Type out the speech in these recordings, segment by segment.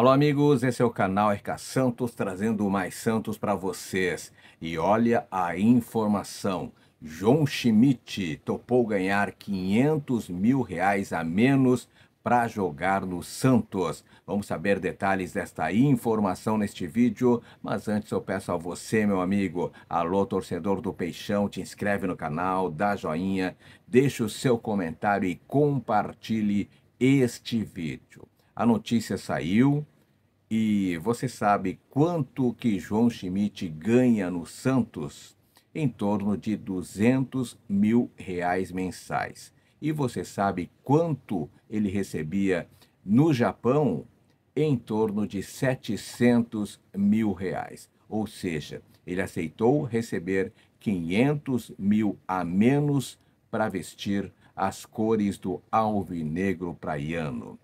Alô, amigos, esse é o canal RK Santos trazendo mais Santos para vocês. E olha a informação: João Schmidt topou ganhar 500 mil reais a menos para jogar no Santos. Vamos saber detalhes desta informação neste vídeo, mas antes eu peço a você, meu amigo, alô torcedor do Peixão, te inscreve no canal, dá joinha, deixa o seu comentário e compartilhe este vídeo a notícia saiu e você sabe quanto que João Schmidt ganha no Santos? Em torno de 200 mil reais mensais. E você sabe quanto ele recebia no Japão? Em torno de 700 mil reais. Ou seja, ele aceitou receber 500 mil a menos para vestir as cores do alvinegro praiano.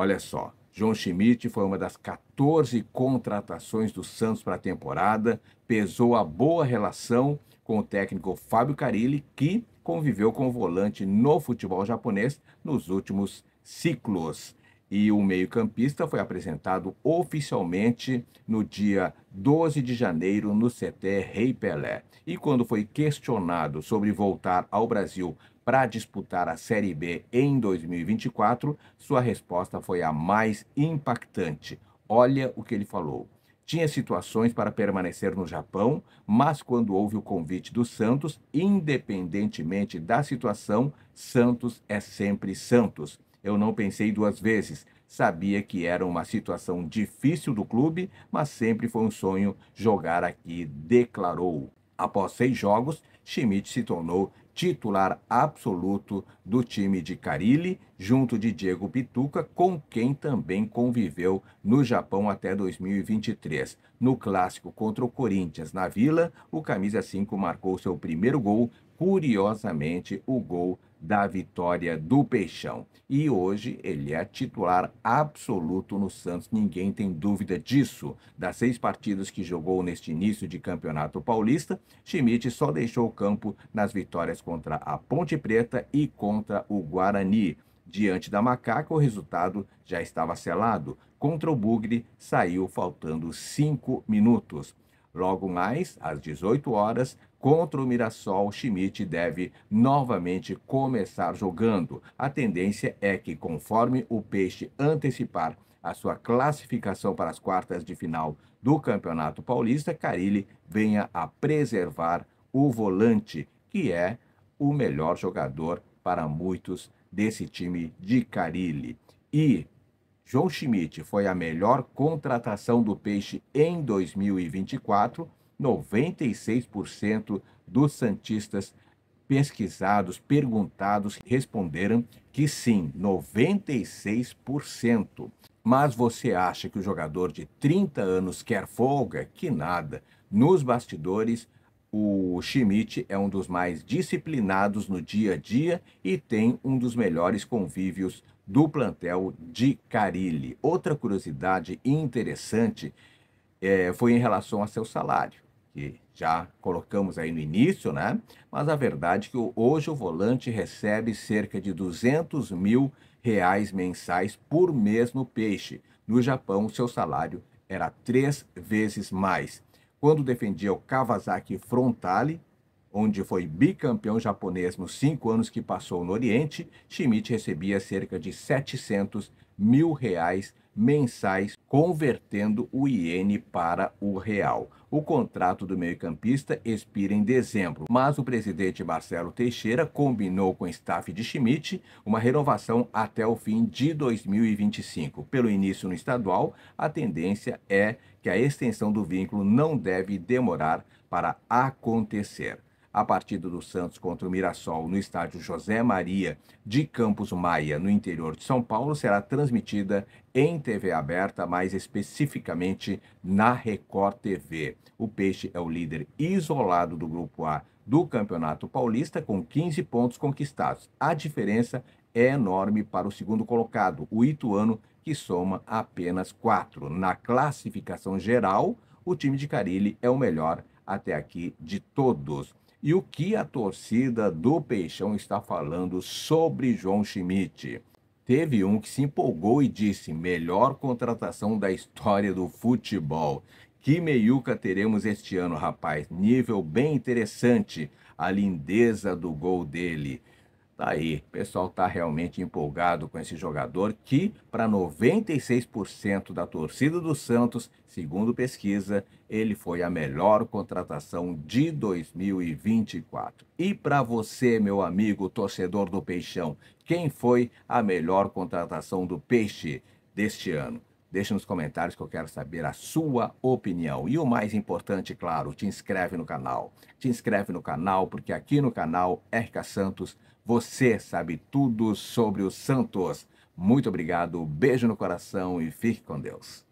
Olha só, João Schmidt foi uma das 14 contratações do Santos para a temporada, pesou a boa relação com o técnico Fábio Carilli, que conviveu com o volante no futebol japonês nos últimos ciclos. E o meio-campista foi apresentado oficialmente no dia 12 de janeiro no CT Rei Pelé. E quando foi questionado sobre voltar ao Brasil para disputar a Série B em 2024, sua resposta foi a mais impactante. Olha o que ele falou. Tinha situações para permanecer no Japão, mas quando houve o convite do Santos, independentemente da situação, Santos é sempre Santos. Eu não pensei duas vezes. Sabia que era uma situação difícil do clube, mas sempre foi um sonho jogar aqui, declarou. Após seis jogos, Schmidt se tornou titular absoluto do time de Carilli, junto de Diego Pituca, com quem também conviveu no Japão até 2023. No clássico contra o Corinthians na Vila, o camisa 5 marcou seu primeiro gol, curiosamente o gol da vitória do Peixão. E hoje ele é titular absoluto no Santos, ninguém tem dúvida disso. Das seis partidas que jogou neste início de campeonato paulista, Schmidt só deixou o campo nas vitórias contra a Ponte Preta e contra o Guarani. Diante da Macaca, o resultado já estava selado. Contra o Bugre, saiu faltando cinco minutos. Logo mais, às 18 horas, Contra o Mirassol, Schmidt deve novamente começar jogando. A tendência é que, conforme o Peixe antecipar a sua classificação para as quartas de final do Campeonato Paulista, Carilli venha a preservar o volante, que é o melhor jogador para muitos desse time de Carilli. E João Schmidt foi a melhor contratação do Peixe em 2024 96% dos santistas pesquisados, perguntados, responderam que sim, 96%. Mas você acha que o jogador de 30 anos quer folga? Que nada. Nos bastidores, o Schmidt é um dos mais disciplinados no dia a dia e tem um dos melhores convívios do plantel de Carilli. Outra curiosidade interessante é, foi em relação ao seu salário que já colocamos aí no início, né? Mas a verdade é que hoje o volante recebe cerca de 200 mil reais mensais por mês no peixe. No Japão, seu salário era três vezes mais. Quando defendia o Kawasaki Frontale, onde foi bicampeão japonês nos cinco anos que passou no Oriente, Schmidt recebia cerca de 700 mil reais mensais, convertendo o iene para o real. O contrato do meio-campista expira em dezembro, mas o presidente Marcelo Teixeira combinou com o staff de Schmidt uma renovação até o fim de 2025. Pelo início no estadual, a tendência é que a extensão do vínculo não deve demorar para acontecer. A partida do Santos contra o Mirassol no estádio José Maria de Campos Maia, no interior de São Paulo, será transmitida em TV aberta, mais especificamente na Record TV. O Peixe é o líder isolado do Grupo A do Campeonato Paulista, com 15 pontos conquistados. A diferença é enorme para o segundo colocado, o Ituano, que soma apenas 4. Na classificação geral, o time de Carilli é o melhor até aqui de todos e o que a torcida do Peixão está falando sobre João Schmidt. Teve um que se empolgou e disse: melhor contratação da história do futebol. Que meiuca teremos este ano, rapaz? Nível bem interessante. A lindeza do gol dele. Tá aí, o pessoal tá realmente empolgado com esse jogador que, para 96% da torcida do Santos, segundo pesquisa, ele foi a melhor contratação de 2024. E para você, meu amigo torcedor do Peixão, quem foi a melhor contratação do Peixe deste ano? Deixe nos comentários que eu quero saber a sua opinião. E o mais importante, claro, te inscreve no canal. Te inscreve no canal, porque aqui no canal RK Santos você sabe tudo sobre os Santos. Muito obrigado, beijo no coração e fique com Deus.